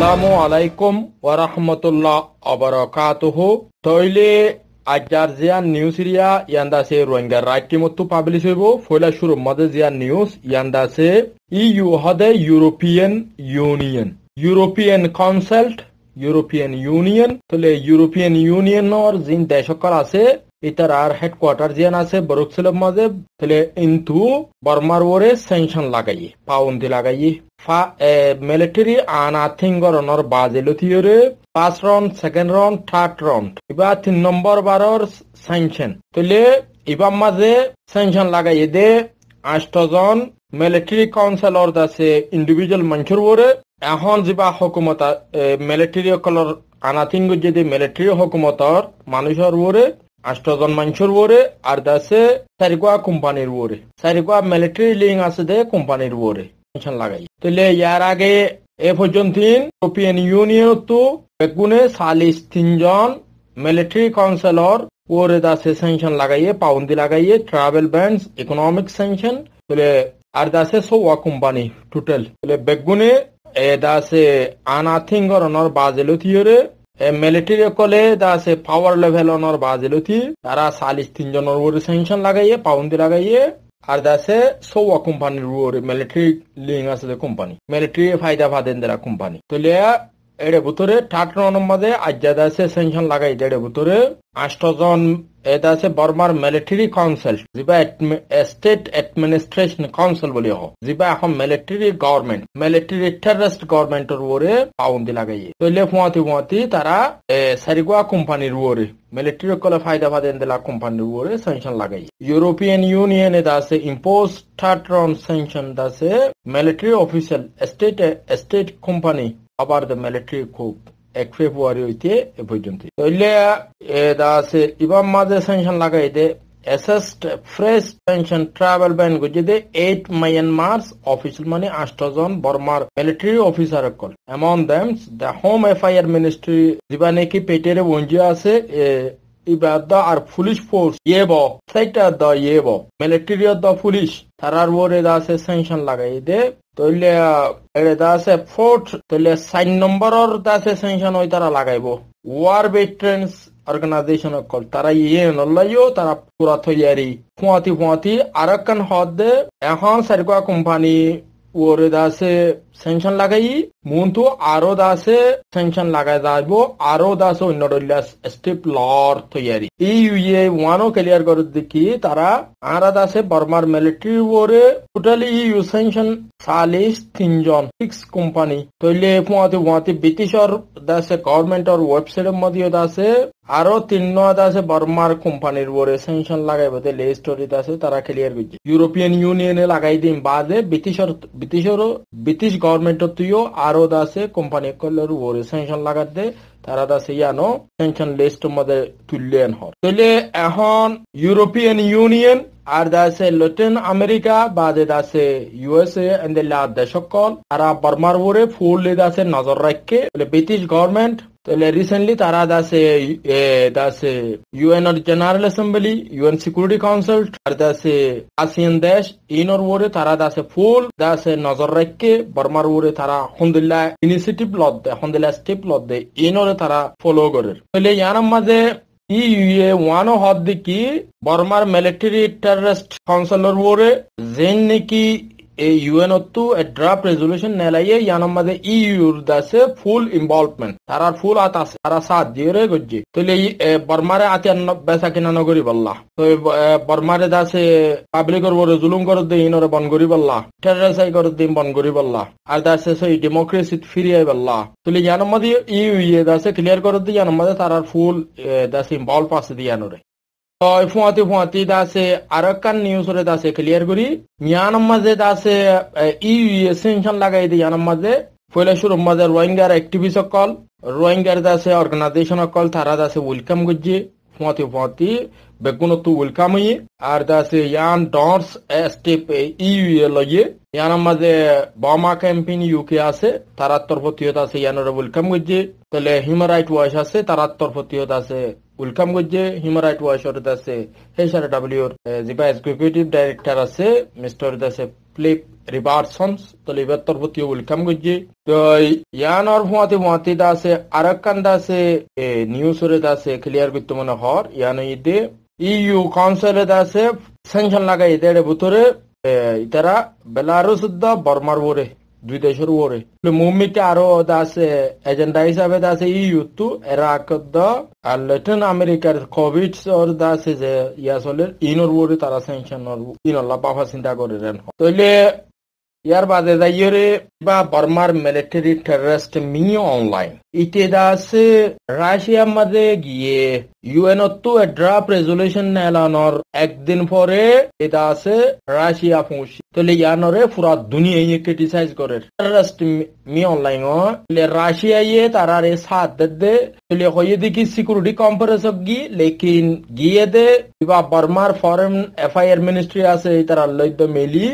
আসসালামু আলাইকুম ওয়া অবরকাতহ তৈলে আজার জিয়ান নিউজ রিয়া ইয়ান্দাসে রোহিঙ্গা রাইট কিমত্তু পাবলিশ হইব ফয়লা শুরু মদে জিয়ান নিউজ ইয়ান্দাসে ইউ হদে European Union European consult European Union তাহলে ইউরোপিয়ান ইউনিয়নের জিন দেশকর আছে এটার আর হেডকোয়ার্টার যে আছে বরুকসেলব মাঝে তাহলে ইন্তু বর্মার ওরে সেনশন লাগাই পাউন্দি লাগাই ফা মিলিটারি আথিং থিঙ্গরনর বাজে লুথিয়রে পাঁচ round second round third round এবার তিন নম্বর বারর সেনশন তাহলে এবার মাঝে সেনশন লাগাই দে আষ্টজন মিলিটারি কাউন্সিলর দাসে ইন্ডিভিজুয়াল মানুষের ওরে এখন যেবা হকুমত মিলিটারি কলর আনাথিং যদি মিলিটারি হকুমতর মানুষের ওরে আষ্টজন মানুষের ওরে আর দাসে সারিকুয়া কোম্পানির ওরে সারিকুয়া মিলিটারি লিং আছে দে কোম্পানির ওরে টেনশন লাগাই তাহলে ইয়ার আগে এ পর্যন্ত ইউরোপিয়ান ইউনিয়ন তো বেগুনে সালিশ তিনজন মিলিটারি কাউন্সিলর ওরে দাসে স্যাংশন লাগাইয়ে পাউন্ডি লাগাইয়ে ট্রাভেল ব্যান্ড ইকোনমিক স্যাংশন তাহলে আর দাসে সোয়া কোম্পানি টোটাল তাহলে বেগুনে এ দাসে আনাথিং করণর বাজেলো থিওরে মিলিটারি কলে দা সে পাওয়ার লেভেল অনর বাজিলতি তারা সালিশ তিনজনের উপরে স্যাংশন লাগাইয়ে পাউন্ডি লাগাইয়ে আর দাসে সৌয়া কোম্পানির উপরে মিলিটারি লিং আছে কোম্পানি মিলিটারি ফায়দা ফাদেন দেরা কোম্পানি তো এর ভিতরে ঠাট নম্বরে আজ্জাদ আছে স্যাংশন লাগাই দেড়ে ভিতরে এটা আছে বর্মার মিলিটারি কাউন্সিল যা স্টেট এডমিনিস্ট্রেশন কাউন্সিল বলি হো যা এখন মিলিটারি গভর্নমেন্ট মিলিটারি টেররিস্ট গভর্নমেন্টর উপরে পাউন্দি লাগাই তো লে ফুয়াতি ফুয়াতি তারা সারিগুয়া কোম্পানির উপরে মিলিটারি কলে ফায়দা ফাদেন দিলা কোম্পানির উপরে স্যাংশন লাগাই ইউরোপিয়ান ইউনিয়ন এদাছে ইম্পোজ থার্ড রাউন্ড স্যাংশন দাছে military officer state state company আবার দ্য মিলিটারি কোপ এক ফেব্রুয়ারি হইতে পর্যন্ত তাহলে আছে ইবাম মাঝে সেনশন লাগাইতে asset fresh pension travel ban গুজিতে এইট মার্চ অফিসার মানে আষ্টজন বর্মার মিলিটারি অফিসার কল এমন দেমস দ্য হোম এফআইআর মিনিস্ট্রি যিবা নাকি পেটেরে বঞ্জিয়া আছে ইবাদা আর পুলিশ ফোর্স ইয়েব সেটা দ ইয়েব মিলিটারি দ পুলিশ তারার ওরে দাসে সেনশন লাগাই দে তইলে এড়ে দাসে ফোর্ট তইলে সাইন নম্বরর দাসে সেনশন ওই তারা লাগাইব ওয়ার ভেটেরানস অর্গানাইজেশন কল তারা ইয়ে নল্লাইও তারা পুরা তৈয়ারি ফুয়াতি ফুয়াতি আরেকখান হদ দে এখন সারিকা কোম্পানি ওরে দাসে সেনশন লাগাই মুন্তু আরো দাসে সেনশন লাগাই যাবো আরো দাসে অন্য রইলা স্টেপ লর তৈয়ারি এই ইউএ ওয়ানও ক্লিয়ার করে দেখি তারা আর দাসে বর্মার মিলিটারি ওরে টোটালি ইউ সেনশন সালিশ তিনজন সিক্স কোম্পানি তৈলে পুয়াতে পুয়াতে ব্রিটিশর দাসে গভর্নমেন্টর ওয়েবসাইটের মধ্যে দাসে আরো তিন আছে বর্মার কোম্পানির ওরে সেনশন লাগাইব লে স্টোরিতে আছে তারা ক্লিয়ার করছে ইউরোপিয়ান ইউনিয়নে লাগাই দিন বাদে ব্রিটিশর ব্রিটিশরও ব্রিটিশ গভর্নমেন্ট তুইও আরো দাসে কোম্পানি কলর ওরে সেনশন দে তারা দাসে ইয়ানো সেনশন লিস্ট মধ্যে তুললেন হর তাহলে এখন ইউরোপিয়ান ইউনিয়ন আর দাসে ল্যাটিন আমেরিকা বাদে দাসে ইউএসএ এন্ড দ্য লাদ দেশকল তারা বর্মার ওরে ফুল দাসে নজর রাখকে ব্রিটিশ গভর্নমেন্ট তাহলে রিসেন্টলি তারা দাসে দাসে এর general assembly UN security council আর দাসে আসিয়ান দেশ ওর ওরে তারা দাসে ফুল দাসে নজর রাখকে বর্মার ওরে তারা হন্দিল্লা ইনিশিয়েটিভ লত দেয় হন্দিল্লা স্টেপ লত দেয় ওরে তারা ফলো করে তাহলে ইয়ানার মাঝে ইউএ ওয়ানো হদ কি বর্মার মিলিটারি টেররিস্ট কাউন্সিলর ওরে জেন নাকি a UN to a draft resolution nelaiye yanamade EU dase full involvement tarar full atase tara saat jere gojje to le barmare ati anno besa kina nagori balla to barmare dase public or bore zulum kor de inore bon gori balla terrorisai kor de bon gori balla ar dase sei democracy firiye balla to le yanamade EU ye dase clear kor de yanamade tarar full dase involve ase diyanore তই ফুঁয়াতি ফুঁয়াতি দাসে Arakan news রে দাসে clear করি ইয়ান মাঝে দাসে you সেনশন লাগাই দি ইয়ান মাঝে পয়লা মাঝে রোহিঙ্গার অ্যাক্টিভিস্ট সকল রোহিঙ্গার দাসে অর্গানাইজেশন সকল তারা দাসে ওয়েলকাম করছে ফুঁয়াতি ফুঁয়াতি বেগুন তো ওয়েলকাম হই আর দাসে ইয়ান ডন্স স্টেপ ইউ লগে ইয়ান মাঝে বামা ক্যাম্পেইন ইউকে আছে তারার তরফ তিয়ত আছে ইয়ানরে ওয়েলকাম করছে তাহলে হিউম্যান রাইট ওয়াইস আছে তারার তরফ তিয়ত আছে ওয়েলকাম করছে human right watch right watch or the say HRW জিপা এক্সিকিউটিভ ডাইরেক্টর আছে মিস্টার দাসে ফ্লিপ রিবার্সনস তো লিভার তরবতীয় ওয়েলকাম করছে তো ইয়ান অর ভুয়াতে ভুয়াতে দাসে আরাকান দাসে নিউজ হরে দাসে ক্লিয়ার করতে মনে হর ইয়ান ঈদে ইউ কাউন্সিলে দাসে সেনশন লাগাই দেড়ে ভিতরে ইতারা বেলারুস দা বর্মার বরে দুই দেশের করে মুম্মিকে আরো আছে এজেন্ডা হিসাবে আছে ইউতু এরাক আর ল্যাটিন আমেরিকার কোভিড আছে যে ইয়া চলে ইনর বড় তারা স্যাংশন ইনল্লা বাফা চিন্তা করে রেন তাইলে ইয়ার বাদে যাইয়ে বা বর্মার মিলিটারি টেররিস্ট মিও অনলাইন ইতেদাস রাশিয়া মাঝে গিয়ে ইউএন তো ড্রাপ রেজুলেশন এলানোর একদিন পরে এটা আছে রাশিয়া পৌঁছি তাহলে ইয়ানরে পুরা দুনিয়া ক্রিটিসাইজ করে টেররিস্ট মি অনলাইন তাহলে রাশিয়া ইয়ে তারার এ সাথ দে তাহলে হইয়ে দেখি সিকিউরিটি কনফারেন্স গি লেকিন গিয়ে দে বা বর্মার ফরেন এফআইআর মিনিস্ট্রি আছে তারা লইদ্য মেলি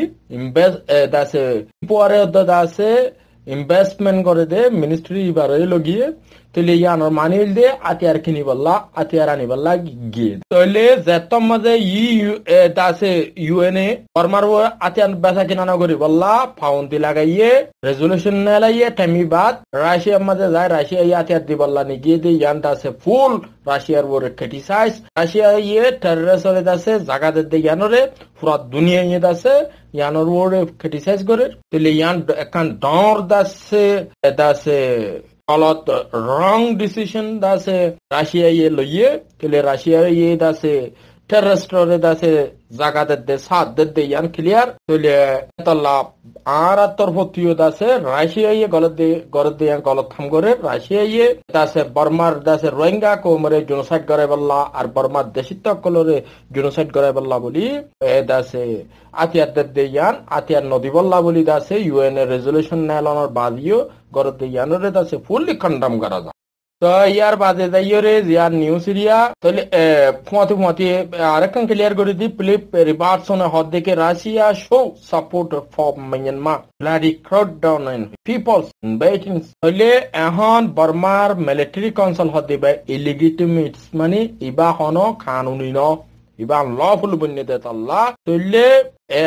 দাসে পরে দাস আছে ইনভেস্টমেন্ট করে দে মিনিস্ট্রি এবার হইল গিয়ে তাহলে ইয়ানোর মানে হইল দে আতিয়ার কিনি বললা আতিয়ার আনি বললা গে তাহলে জেতম মাঝে ই আছে ইউএনএ ফরমার আতিয়ার বেচা কিনা না করি বললা ফাউন্ডি লাগাইয়ে রেজুলেশন নেলাইয়ে টেমি বাদ রাশিয়ার মাঝে যায় রাশিয়া ইয়ে আতিয়ার দি বললা নি গিয়ে দে ইয়ানটা আছে ফুল রাশিয়ার বরে ক্রিটিসাইজ রাশিয়া ইয়ে টেররিস্টরে আছে জাগাদের দে ইয়ানরে পুরা দুনিয়া ইয়ে আছে ইয়ানোর বরে ক্রিটিসাইজ করে তাহলে ইয়ান একান ডর দাসে দাসে alat wrong decision da se russia ye loye ke le russia ye da se ቴረስትሮን ዳሴ ዛጋደደ ሳደደ ያን ክሊያር ቶለ ተላ አራት ተርፎት ዳሴ ራሽያየ ገለደ ገለደ ያን ገለት ታምጎረ ራሽያየ ዳሴ በርማር ዳሴ ሮሂንጋ ኮመረ ጆኖሳይድ ገረ በላ আর বর্মা দেশিত কলরে জোনোসাইড গরে বল্লা বলি এ দাসে আতিয়ার দেদে ইয়ান আতিয়ার নদী বল্লা বলি দাসে ইউএন এর রেজুলেশন নেলনের বাদিও গরদে ইয়ানরে দাসে ফুললি কন্ডাম করা তো ইয়ার বাদে যাইও রে ইয়ার নিউ সিরিয়া তাহলে ফুয়াতে ফুয়াতে আরেকখান ক্লিয়ার করে দি ফিলিপ রিবার্সন হদ দেখে Russia show support for Myanmar bloody crowd down in peoples betting তাহলে এখন বর্মার মিলিটারি কাউন্সিল হদ দেবে ইলিগিটিমেট মানে ইবা হন কানুনি ন ইবা লফুল বন্য দে তাল্লা তাহলে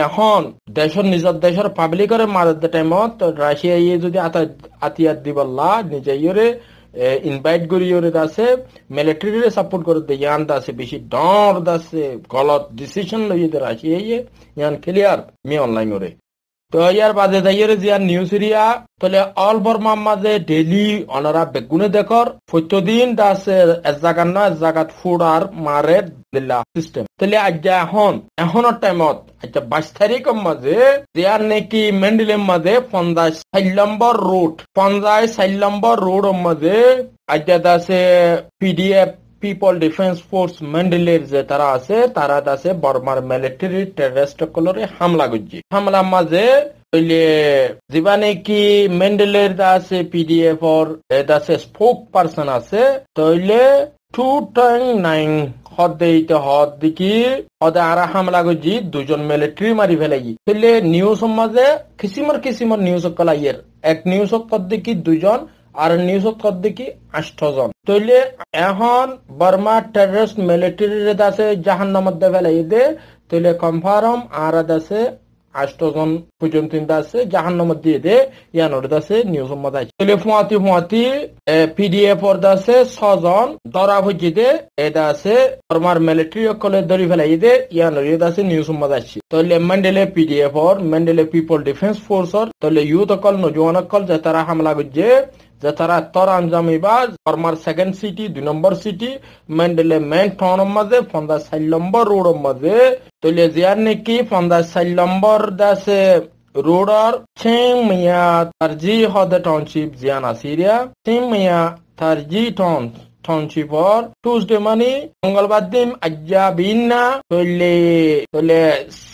এখন দেশের নিজের দেশের পাবলিকরে মারার টাইমত রাশিয়া ইয়ে যদি আতিয়াত দিবল্লা নিজে ইয়রে ইনভাইট করি ওর কাছে মিলিটারিরে সাপোর্ট করে দে ইয়ান দাসে বেশি ডর দাসে গলত ডিসিশন লইয়ে দে রাশি এই ইয়ান ক্লিয়ার মি অনলাইন ওরে তো ইয়ার বাদে দাইয়ের জিয়ার নিউ সিরিয়া তলে অল বর্মার মাঝে ডেলি অনরা বেগুনে দেখর প্রত্যদিন দাসে এক জাগার না এক জাগাত ফুড়ার মারে দিলা সিস্টেম তলে আজ্ঞা এখন এখনের টাইমত আচ্ছা বাইশ তারিখের মাঝে জিয়ার নাকি মেন্ডিলের মাঝে পঞ্চাশ ষাট নম্বর রুট পঞ্চাশ ষাট নম্বর রুটের মাঝে আজ্ঞা দাসে পিডিএফ পিপল ডিফেন্স ফোর্স মেন্ডেলের যে তারা আছে তারা আছে বর্মার মিলিটারি টেররিস্ট কলরে হামলা করছে হামলা মাঝে জীবানে কি দা আছে পিডিএফ আছে স্পোক পার্সন আছে তইলে টু টাইম নাইন হদ্দেইতে হদ দিকি হদে আরা হামলা গজি দুজন মিলিটারি মারি ফেলাই তইলে নিউজ সমাজে কিসিমর কিসিমর নিউজ কলাইয়ের এক নিউজ দেখি দুজন আর নিউজত কদ্দিকি জন তৈলে এখন বর্মা টেররিস্ট মিলিটারি আছে জাহান নামত দে ফেলাই দে তৈলে কনফার্ম আর আছে আষ্টজন পর্যন্ত আছে জাহান নামত দিয়ে দে ইয়ানোর আছে নিউজ মত আছে তৈলে ফুয়াতি ফুয়াতি পিডিএফ ওর আছে ছজন দরা হচ্ছে দে এটা আছে বর্মার মিলিটারি অকলে ধরি ফেলাই দে ইয়ানোর আছে নিউজ মত আছে তৈলে Mandalay PDF or Mandalay people defence force or তৈলে ইউথ অকল নজওয়ান অকল যে তারা হামলা করছে যে তারা তর আঞ্জামিবা ফর্মার সেকেন্ড সিটি দুই নম্বর সিটি মেন্ডেলে মেন ঠনের মাঝে পঞ্চাশ ষাট নম্বর রোড মাঝে তলিয়ে জিয়ার নাকি পঞ্চাশ ষাট নম্বর দাসে রোডর ছিং মিয়া তার জি হদে টাউনশিপ জিয়ান আসিরিয়া ছিং মিয়া তার জি town tonchi for Tuesday mani mongal baddim ajja binna tolle tolle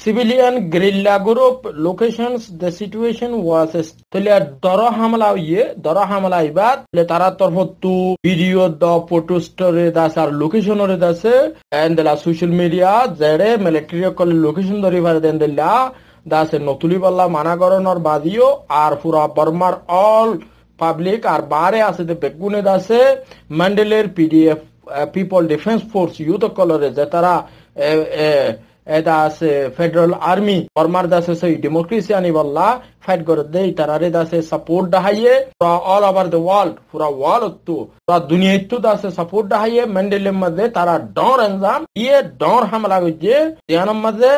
civilian guerrilla group locations the situation was tolle dara hamla ye dara hamla ibad le tara tarfottu video the photo store das ar location ore dase and the social media jere military kol location dori fare den dilla দাসে নতুলি পাল্লা মানাগরণর বাদিও আর পুরা বর্মার all public আর বারে আসে বেগুনে দাসে মন্ডলের PDF people defence force youth কলরে যে তারা এটা আছে ফেডারেল আর্মি ফর্মার দাসে সেই ডেমোক্রেসি বললা ফাইট করে দেই রে দাসে সাপোর্ট ডাহাইয়ে পুরা অল ওভার দ্য ওয়ার্ল্ড পুরা ওয়ার্ল্ড তো পুরা দুনিয়া তু দাসে সাপোর্ট ডাহাইয়ে মেন্ডেলের মধ্যে তারা ডর এনজাম ইয়ে ডর হামলা গজ্জে দিয়ানোর মধ্যে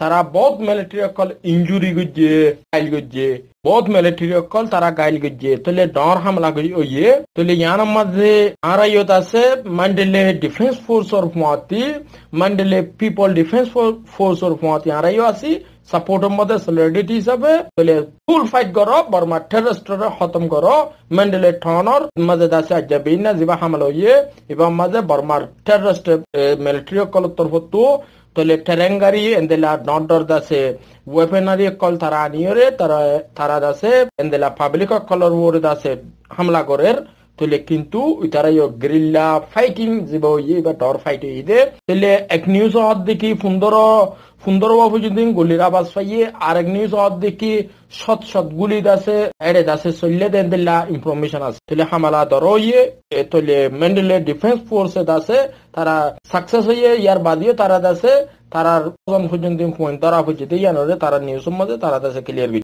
তারা বহুত মিলিটারি অকল ইঞ্জুরি গজ্জে ফাইল গজ্জে बहुत मेले कल तारा गाइल गुजे तले तो डर हमला गई ये तले तो यान मधे आरा यो से मंडले डिफेंस फोर्स और फुआती मंडले पीपल डिफेंस फोर्स और फुआती आरा यो आसी සපෝටම් මද සලඩිටීසබ ලේ ෆුල් ෆයිට් කරෝ බර්මා ටෙරස්ටර හතම් කරෝ මෙන්ඩලේ ටානර් මද දාස අජබින්න ජිබ හමලෝයේ ඉබම් මද බර්මා ටෙරස්ට මිලිටරි කල তরফতো তলে টেরেঙ্গারি এন্দেলা নডর দাসে ওয়েপেনারি কল তারা আনিয়রে তারা তারা দাসে এন্দেলা পাবলিক কলর ওর দাসে হামলা করের তাহলে কিন্তু ইতারাই গ্রিল্লা ফাইটিং যাব ইয়ে বা ডর ফাইট হইদে তাহলে এক নিউজ হওয়ার দেখি সুন্দর সুন্দর বাবু যদি গুলির আবাজ পাইয়ে আর এক নিউজ হওয়ার দেখি সৎ সৎ গুলি দাসে এড়ে দাসে চললে দেন দিল্লা ইনফরমেশন আছে তাহলে হামালা ধরো ইয়ে তাহলে মেন্ডেলের ডিফেন্স ফোর্সে আছে তারা সাকসেস হইয়ে ইয়ার বাদিয়ে তারা দাসে তারা পর্যন্ত পয়েন্ট তারা হচ্ছে ইয়ানোরে তারা নিউজ মধ্যে তারা দাসে ক্লিয়ার